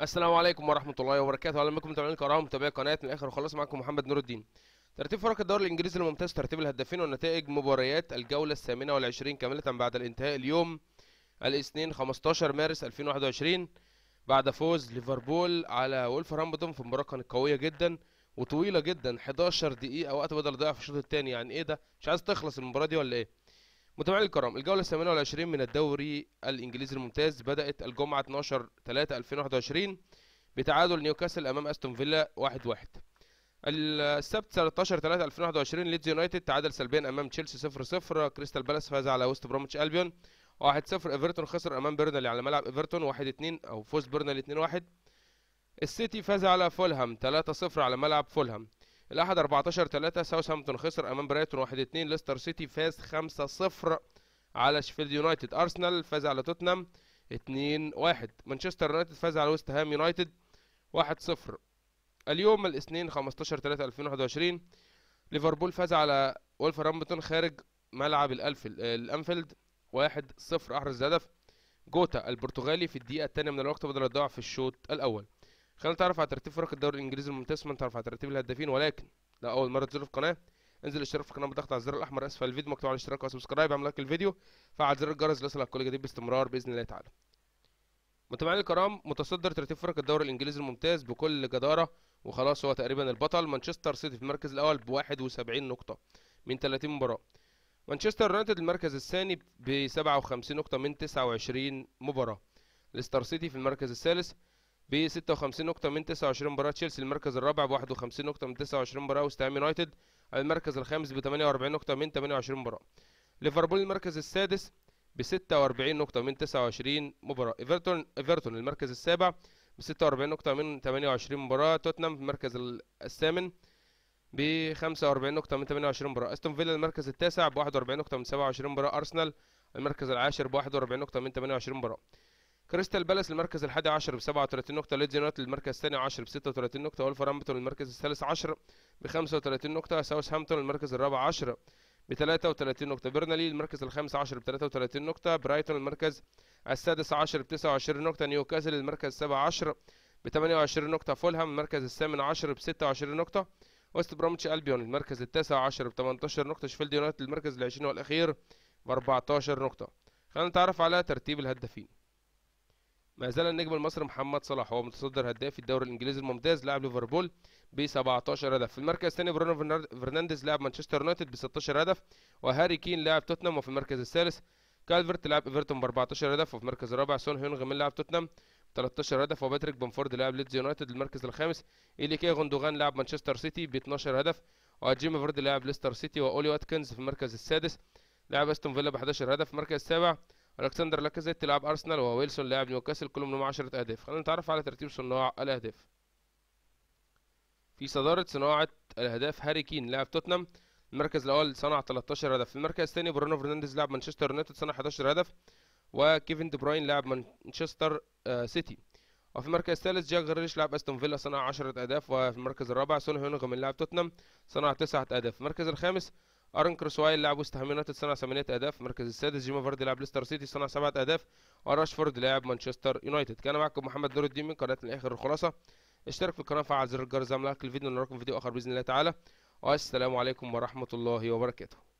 السلام عليكم ورحمه الله وبركاته اهلا بكم متابعين الكرام ومتابعي قناه من الاخر وخلاص معكم محمد نور الدين ترتيب فرق الدوري الانجليزي الممتاز ترتيب الهدافين ونتائج مباريات الجوله الثامنه والعشرين كامله بعد الانتهاء اليوم الاثنين 15 مارس 2021 بعد فوز ليفربول على ولفرهامبتون في مباراه كانت قويه جدا وطويله جدا 11 دقيقه وقت بدل ضيع في الشوط الثاني يعني ايه ده مش عايز تخلص المباراه دي ولا ايه متابعينا الكرام الجولة 28 من الدوري الإنجليزي الممتاز بدأت الجمعة 12 3 2021 بتعادل نيوكاسل أمام أستون فيلا 1 1 السبت 13 3 2021 ليدز يونايتد تعادل سلبيا أمام تشيلسي 0 0 كريستال بالاس فاز على ويست برومتش ألبيون 1 0 ايفرتون خسر أمام بيرنالي على ملعب ايفرتون 1 2 أو فوز بيرنالي 2 1 السيتي فاز على فولهام 3 0 على ملعب فولهام الاحد 14 3 ساوثهامبتون خسر امام برايتون 1 2 ليستر سيتي فاز 5 0 على شيفيلد يونايتد ارسنال فاز على توتنهام 2 1 مانشستر يونايتد فاز على ويست هام يونايتد 1 0 اليوم الاثنين 15 3 2021 ليفربول فاز على ولفرهامبتون خارج ملعب الالف الانفيلد 1 0 احرز الهدف جوتا البرتغالي في الدقيقه الثانيه من الوقت بدل الضياع في الشوط الاول خلينا نتعرف على ترتيب فرق الدوري الانجليزي الممتاز ما نتعرف على ترتيب الهدافين ولكن لو اول مره تزور القناه انزل الاشتراك في القناه بالضغط على الزر الاحمر اسفل الفيديو مكتوب على الاشتراك وسبسكرايب اعمل لايك للفيديو فعل زر الجرس ليصلك كل جديد باستمرار باذن الله تعالى متابعينا الكرام متصدر ترتيب فرق الدوري الانجليزي الممتاز بكل جداره وخلاص هو تقريبا البطل مانشستر سيتي في المركز الاول ب 71 نقطه من 30 مباراه مانشستر يونايتد المركز الثاني ب 57 نقطه من 29 مباراه ليستر سيتي في المركز الثالث ب 56 نقطة من 29 مباراة تشيلسي المركز الرابع ب 51 نقطة من 29 مباراة وست هام يونايتد المركز الخامس ب 48 نقطة من 28 مباراة ليفربول المركز السادس ب 46 نقطة من 29 مباراة ايفرتون ايفرتون المركز السابع ب 46 نقطة من 28 مباراة توتنهام المركز الثامن ب 45 نقطة من 28 مباراة استون فيلا المركز التاسع ب 41 نقطة من 27 مباراة ارسنال المركز العاشر ب 41 نقطة من 28 مباراة كريستال بالاس المركز ال11 ب 37 نقطة ليدز يونايتد المركز الثاني عشر ب 36 نقطة ولفرهامبتون المركز الثالث عشر ب 35 نقطة ساوثهامبتون المركز الرابع عشر ب 33 نقطة برنالي المركز الخامس عشر ب 33 نقطة برايتون المركز السادس عشر ب 29 نقطة نيوكاسل المركز السابع عشر ب 28 نقطة فولهام المركز الثامن عشر ب 26 نقطة وست برومتش البيون المركز التاسع عشر ب 18 نقطة شيفيلد يونايتد المركز العشرين والأخير ب 14 نقطة خلينا نتعرف على ترتيب الهدافين ما زال النجم المصري محمد صلاح هو متصدر هداف في الدوري الانجليزي الممتاز لاعب ليفربول ب 17 هدف في المركز الثاني برونو فرنانديز لاعب مانشستر يونايتد ب 16 هدف وهاري كين لاعب توتنهام وفي المركز الثالث كالفرت لاعب ايفرتون ب 14 هدف وفي المركز الرابع سون هيونغ من لاعب توتنهام 13 هدف وباتريك بنفورد لاعب ليدز يونايتد المركز الخامس ايلي كي غوندوغان لاعب مانشستر سيتي ب 12 هدف وجيمي فيرد لاعب ليستر سيتي واولي واتكنز في المركز السادس لاعب استون فيلا ب 11 هدف المركز السابع الكسندر لاكازيت لاعب ارسنال وويلسون لاعب نيوكاسل كلهم لهم 10 اهداف خلينا نتعرف على ترتيب صناع الاهداف في صدارة صناعة الاهداف هاري كين لاعب توتنهام المركز الاول صنع 13 هدف في المركز الثاني برونو فرنانديز لاعب مانشستر يونايتد صنع 11 هدف وكيفن دي بروين لاعب مانشستر آه سيتي وفي المركز الثالث جاك غريش لاعب استون فيلا صنع 10 اهداف وفي المركز الرابع سون هيونغ من لاعب توتنهام صنع 9 اهداف في المركز الخامس ارن كروسوايل لاعب وست هام يونايتد صنع ثمانيه اهداف المركز السادس جيما فاردي لاعب ليستر سيتي صنع سبعه اهداف وراشفورد لاعب مانشستر يونايتد كان معكم محمد نور الدين من قناه الاخر الخلاصه اشترك في القناه فعل زر الجرس زي ما الفيديو نراكم فيديو اخر باذن الله تعالى والسلام عليكم ورحمه الله وبركاته